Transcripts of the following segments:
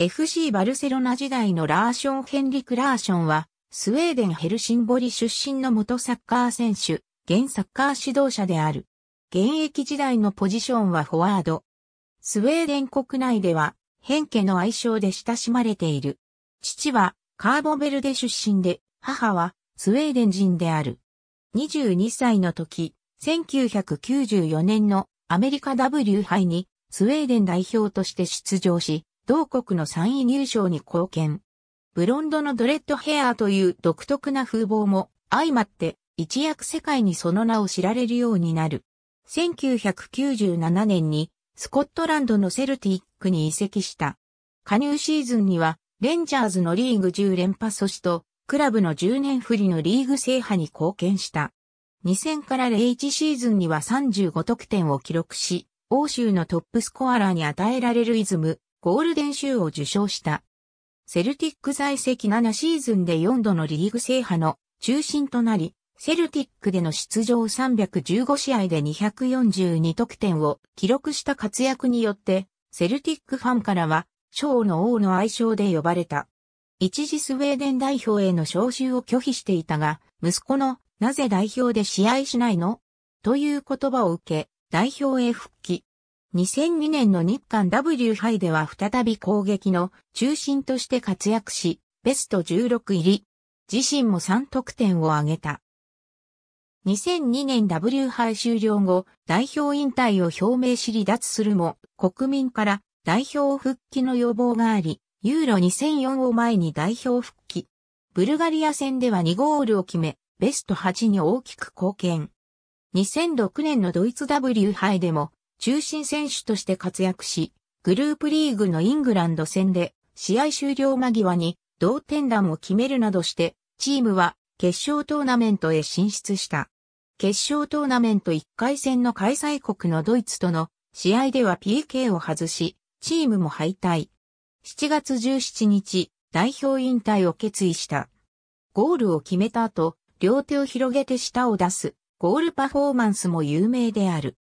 FC バルセロナ時代のラーション・ヘンリク・ラーションは、スウェーデン・ヘルシンボリ出身の元サッカー選手、現サッカー指導者である。現役時代のポジションはフォワード。スウェーデン国内では、ヘンケの愛称で親しまれている。父は、カーボベルデ出身で、母は、スウェーデン人である。22歳の時、1994年のアメリカ W 杯に、スウェーデン代表として出場し、同国の3位入賞に貢献。ブロンドのドレッドヘアーという独特な風貌も相まって一躍世界にその名を知られるようになる。1997年にスコットランドのセルティックに移籍した。加入シーズンにはレンジャーズのリーグ10連覇阻止とクラブの10年振りのリーグ制覇に貢献した。2000から01シーズンには35得点を記録し、欧州のトップスコアラーに与えられるイズム、ゴールデンシューを受賞した。セルティック在籍7シーズンで4度のリーグ制覇の中心となり、セルティックでの出場315試合で242得点を記録した活躍によって、セルティックファンからは、ショーの王の愛称で呼ばれた。一時スウェーデン代表への招集を拒否していたが、息子の、なぜ代表で試合しないのという言葉を受け、代表へ復帰。2002年の日韓 W 杯では再び攻撃の中心として活躍し、ベスト16入り。自身も3得点を挙げた。2002年 W 杯終了後、代表引退を表明し離脱するも、国民から代表復帰の要望があり、ユーロ2004を前に代表復帰。ブルガリア戦では2ゴールを決め、ベスト8に大きく貢献。2006年のドイツ W 杯でも中心選手として活躍し、グループリーグのイングランド戦で試合終了間際に同点弾を決めるなどして、チームは決勝トーナメントへ進出した。決勝トーナメント1回戦の開催国のドイツとの試合では PK を外し、チームも敗退。7月17日、代表引退を決意した。ゴールを決めた後、両手を広げて舌を出す、ゴールパフォーマンスも有名である。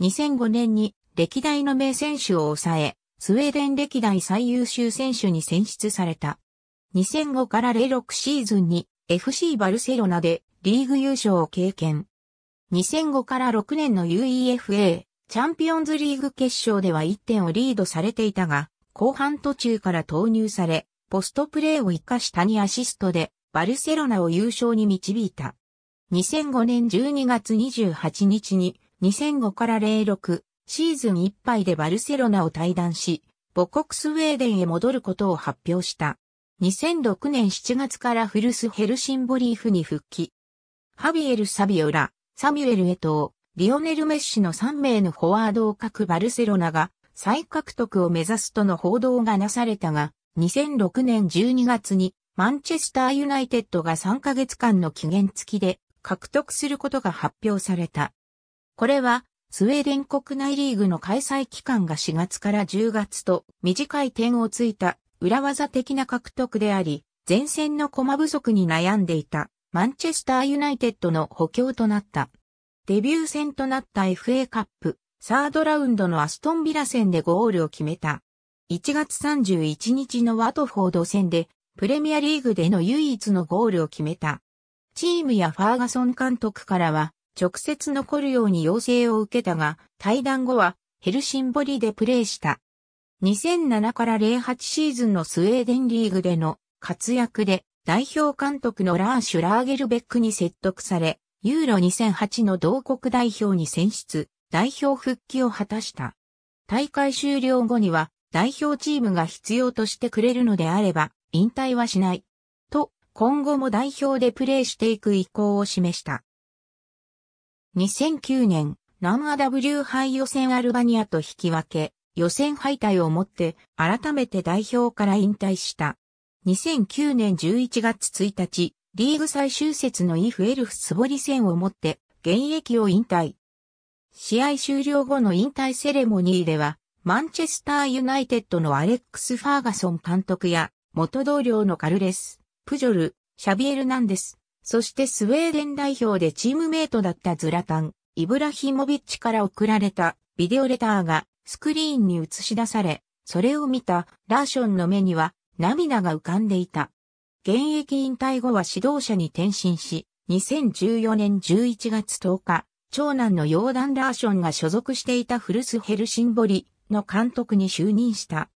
2005年に歴代の名選手を抑え、スウェーデン歴代最優秀選手に選出された。2005から06シーズンに FC バルセロナでリーグ優勝を経験。2005から6年の UEFA チャンピオンズリーグ決勝では1点をリードされていたが、後半途中から投入され、ポストプレーを活かしたにアシストで、バルセロナを優勝に導いた。2005年12月28日に、2005から06シーズンいっぱいでバルセロナを退団し、母国スウェーデンへ戻ることを発表した。2006年7月からフルスヘルシンボリーフに復帰。ハビエル・サビオラ、サミュエル・エトー、リオネル・メッシの3名のフォワードを書くバルセロナが再獲得を目指すとの報道がなされたが、2006年12月にマンチェスター・ユナイテッドが3ヶ月間の期限付きで獲得することが発表された。これは、スウェーデン国内リーグの開催期間が4月から10月と短い点をついた裏技的な獲得であり、前線の駒不足に悩んでいたマンチェスターユナイテッドの補強となった。デビュー戦となった FA カップ、サードラウンドのアストンビラ戦でゴールを決めた。1月31日のワトフォード戦で、プレミアリーグでの唯一のゴールを決めた。チームやファーガソン監督からは、直接残るように要請を受けたが、退団後はヘルシンボリでプレーした。2007から08シーズンのスウェーデンリーグでの活躍で代表監督のラーシュ・ラーゲルベックに説得され、ユーロ2008の同国代表に選出、代表復帰を果たした。大会終了後には代表チームが必要としてくれるのであれば引退はしない。と、今後も代表でプレーしていく意向を示した。2009年、南ア W 杯予選アルバニアと引き分け、予選敗退をもって改めて代表から引退した。2009年11月1日、リーグ最終節のイフエルフスボリ戦をもって現役を引退。試合終了後の引退セレモニーでは、マンチェスターユナイテッドのアレックス・ファーガソン監督や、元同僚のカルレス、プジョル、シャビエル・ナンデス、そしてスウェーデン代表でチームメイトだったズラタン、イブラヒモビッチから送られたビデオレターがスクリーンに映し出され、それを見たラーションの目には涙が浮かんでいた。現役引退後は指導者に転身し、2014年11月10日、長男のヨーダン・ラーションが所属していたフルス・ヘルシンボリの監督に就任した。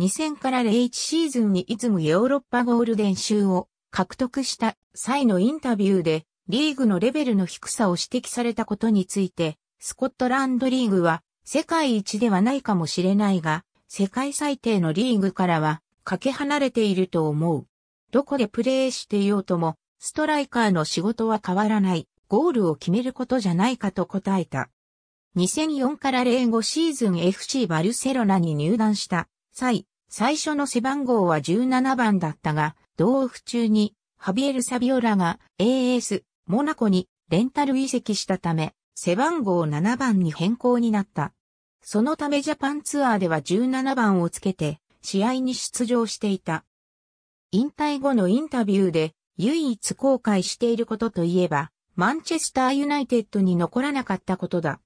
2000から01シーズンにいつもヨーロッパゴールデン州を獲得した際のインタビューで、リーグのレベルの低さを指摘されたことについて、スコットランドリーグは世界一ではないかもしれないが、世界最低のリーグからはかけ離れていると思う。どこでプレーしていようとも、ストライカーの仕事は変わらない、ゴールを決めることじゃないかと答えた。2004から05シーズン FC バルセロナに入団した際、最初の背番号は17番だったが、同オフ中に、ハビエル・サビオラが AS モナコにレンタル移籍したため、背番号7番に変更になった。そのためジャパンツアーでは17番をつけて、試合に出場していた。引退後のインタビューで、唯一後悔していることといえば、マンチェスターユナイテッドに残らなかったことだ。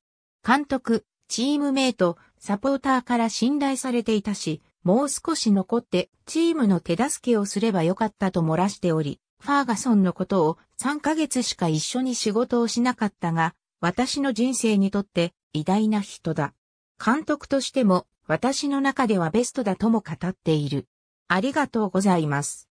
監督、チームメイト、サポーターから信頼されていたし、もう少し残ってチームの手助けをすればよかったと漏らしており、ファーガソンのことを3ヶ月しか一緒に仕事をしなかったが、私の人生にとって偉大な人だ。監督としても私の中ではベストだとも語っている。ありがとうございます。